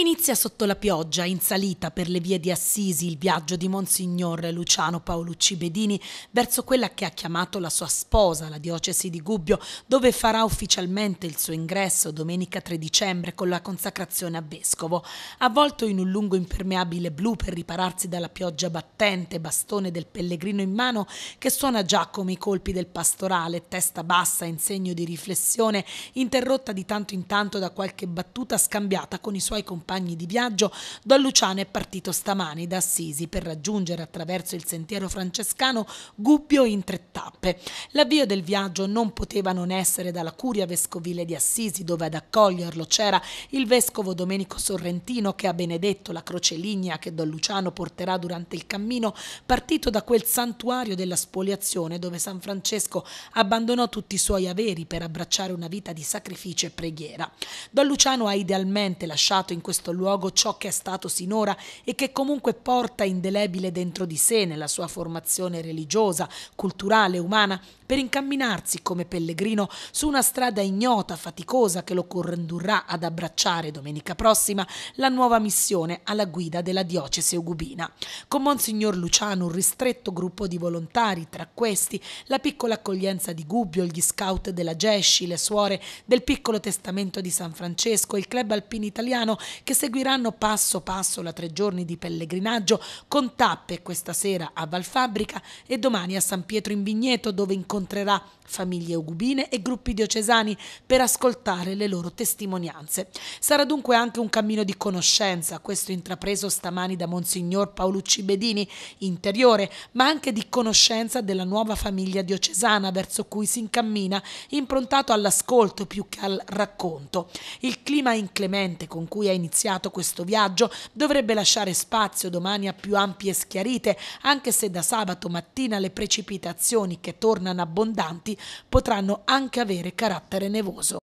Inizia sotto la pioggia, in salita per le vie di Assisi, il viaggio di Monsignor Luciano Paolucci Bedini verso quella che ha chiamato la sua sposa, la diocesi di Gubbio, dove farà ufficialmente il suo ingresso domenica 3 dicembre con la consacrazione a vescovo. Avvolto in un lungo impermeabile blu per ripararsi dalla pioggia battente, bastone del pellegrino in mano che suona già come i colpi del pastorale, testa bassa in segno di riflessione, interrotta di tanto in tanto da qualche battuta scambiata con i suoi compagni compagni di viaggio, Don Luciano è partito stamani da Assisi per raggiungere attraverso il sentiero francescano Gubbio in tre tappe. L'avvio del viaggio non poteva non essere dalla curia vescovile di Assisi, dove ad accoglierlo c'era il vescovo Domenico Sorrentino che ha benedetto la croce lignea che Don Luciano porterà durante il cammino, partito da quel santuario della spoliazione dove San Francesco abbandonò tutti i suoi averi per abbracciare una vita di sacrificio e preghiera. Don Luciano ha idealmente lasciato in questo luogo ciò che è stato sinora e che comunque porta indelebile dentro di sé nella sua formazione religiosa, culturale, umana, per incamminarsi come pellegrino su una strada ignota, faticosa che lo condurrà ad abbracciare domenica prossima la nuova missione alla guida della diocesi ugubina. Con Monsignor Luciano un ristretto gruppo di volontari, tra questi la piccola accoglienza di Gubbio, gli scout della Gesci, le suore del piccolo testamento di San Francesco, il club alpino italiano che che seguiranno passo passo la tre giorni di pellegrinaggio con tappe questa sera a Valfabbrica e domani a San Pietro in Vigneto dove incontrerà famiglie ugubine e gruppi diocesani per ascoltare le loro testimonianze. Sarà dunque anche un cammino di conoscenza, questo intrapreso stamani da Monsignor Paolucci Bedini, interiore, ma anche di conoscenza della nuova famiglia diocesana verso cui si incammina, improntato all'ascolto più che al racconto. Il clima inclemente con cui ha iniziato iniziato questo viaggio dovrebbe lasciare spazio domani a più ampie schiarite, anche se da sabato mattina le precipitazioni che tornano abbondanti potranno anche avere carattere nevoso.